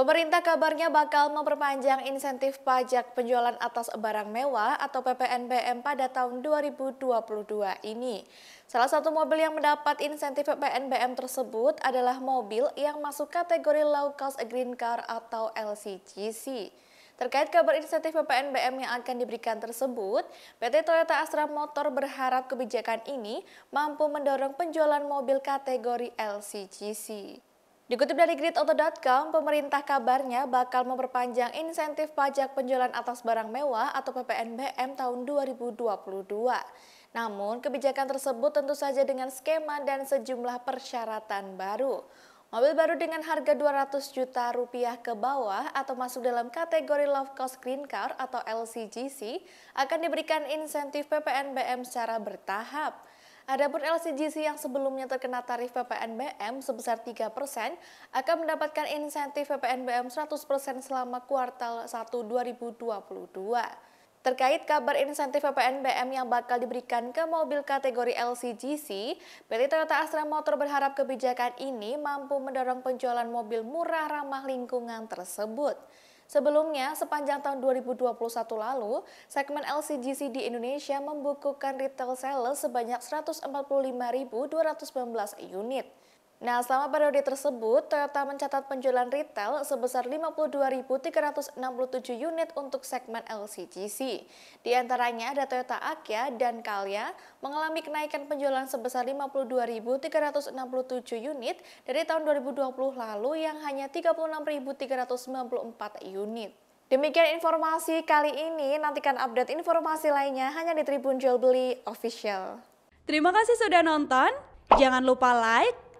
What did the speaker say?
Pemerintah kabarnya bakal memperpanjang insentif pajak penjualan atas barang mewah atau PPNBM pada tahun 2022 ini. Salah satu mobil yang mendapat insentif PPNBM tersebut adalah mobil yang masuk kategori low cost green car atau LCGC. Terkait kabar insentif PPNBM yang akan diberikan tersebut, PT Toyota Astra Motor berharap kebijakan ini mampu mendorong penjualan mobil kategori LCGC. Dikutip dari gridauto.com, pemerintah kabarnya bakal memperpanjang insentif pajak penjualan atas barang mewah atau PPNBM tahun 2022. Namun, kebijakan tersebut tentu saja dengan skema dan sejumlah persyaratan baru. Mobil baru dengan harga 200 juta rupiah ke bawah atau masuk dalam kategori low cost green car atau LCGC akan diberikan insentif PPNBM secara bertahap. Adapun LCGC yang sebelumnya terkena tarif PPNBM sebesar 3% akan mendapatkan insentif PPNBM 100% selama kuartal 1 2022. Terkait kabar insentif PPNBM yang bakal diberikan ke mobil kategori LCGC, PT Toyota Astra Motor berharap kebijakan ini mampu mendorong penjualan mobil murah ramah lingkungan tersebut. Sebelumnya, sepanjang tahun 2021 lalu, segmen LCGC di Indonesia membukukan retail sales sebanyak 145.219 unit. Nah, selama periode tersebut, Toyota mencatat penjualan retail sebesar 52.367 unit untuk segmen LCGC. Di antaranya ada Toyota Agya dan Calya mengalami kenaikan penjualan sebesar 52.367 unit dari tahun 2020 lalu yang hanya 36.394 unit. Demikian informasi kali ini, nantikan update informasi lainnya hanya di Tribun Jual Beli Official. Terima kasih sudah nonton, jangan lupa like,